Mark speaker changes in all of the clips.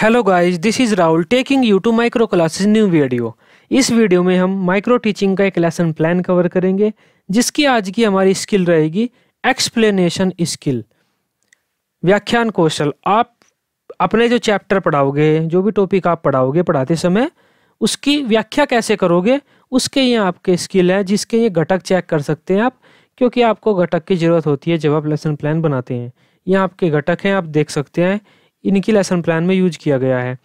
Speaker 1: hello guys this is Rahul taking you to micro classes new video इस वीडियो में हम माइक्रो टीचिंग का एक लेसन प्लान कवर करेंगे जिसकी आज की हमारी स्किल रहेगी एक्सप्लेनेशन स्किल व्याख्यान कौशल आप अपने जो चैप्टर पढ़ाओगे जो भी टॉपिक आप पढ़ाओगे पढ़ाते समय उसकी व्याख्या कैसे करोगे उसके ये आपके स्किल है जिसके ये घटक चेक कर सकते हैं आप क्योंकि आपको घटक की ज़रूरत होती है जब आप लेसन प्लान बनाते हैं ये आपके घटक हैं आप देख सकते हैं इनकी लेसन प्लान में यूज किया गया है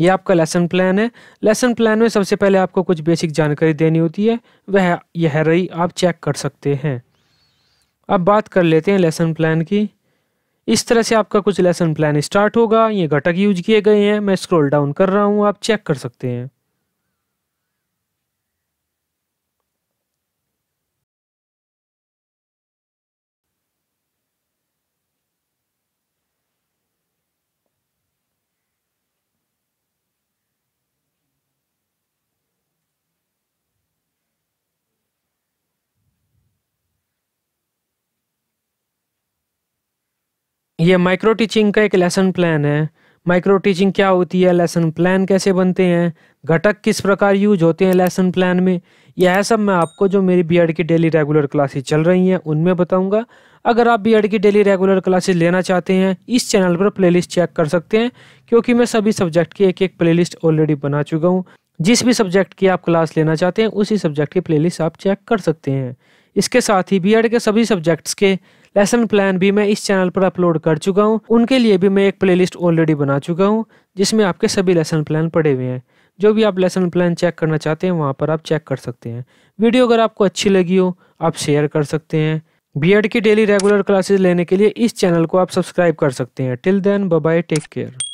Speaker 1: ये आपका लेसन प्लान है लेसन प्लान में सबसे पहले आपको कुछ बेसिक जानकारी देनी होती है वह यह रही आप चेक कर सकते हैं अब बात कर लेते हैं लेसन प्लान की इस तरह से आपका कुछ लेसन प्लान स्टार्ट होगा ये घटक यूज किए गए हैं मैं स्क्रॉल डाउन कर रहा हूँ आप चेक कर सकते हैं ये माइक्रो टीचिंग का एक लेसन प्लान है माइक्रो टीचिंग क्या होती है लेसन प्लान कैसे बनते हैं घटक किस प्रकार यूज होते हैं लेसन प्लान में यह सब मैं आपको जो मेरी बीएड की डेली रेगुलर क्लासेस चल रही हैं उनमें बताऊंगा अगर आप बीएड की डेली रेगुलर क्लासेस लेना चाहते हैं इस चैनल पर प्लेलिस्ट चेक कर सकते हैं क्योंकि मैं सभी सब्जेक्ट की एक एक प्ले ऑलरेडी बना चुका हूँ जिस भी सब्जेक्ट की आप क्लास लेना चाहते हैं उसी सब्जेक्ट की प्ले आप चेक कर सकते हैं इसके साथ ही बी के सभी सब्जेक्ट्स के लेसन प्लान भी मैं इस चैनल पर अपलोड कर चुका हूँ उनके लिए भी मैं एक प्ले ऑलरेडी बना चुका हूँ जिसमें आपके सभी लेसन प्लान पड़े हुए हैं जो भी आप लेसन प्लान चेक करना चाहते हैं वहाँ पर आप चेक कर सकते हैं वीडियो अगर आपको अच्छी लगी हो आप शेयर कर सकते हैं बीएड की डेली रेगुलर क्लासेस लेने के लिए इस चैनल को आप सब्सक्राइब कर सकते हैं till then bye take care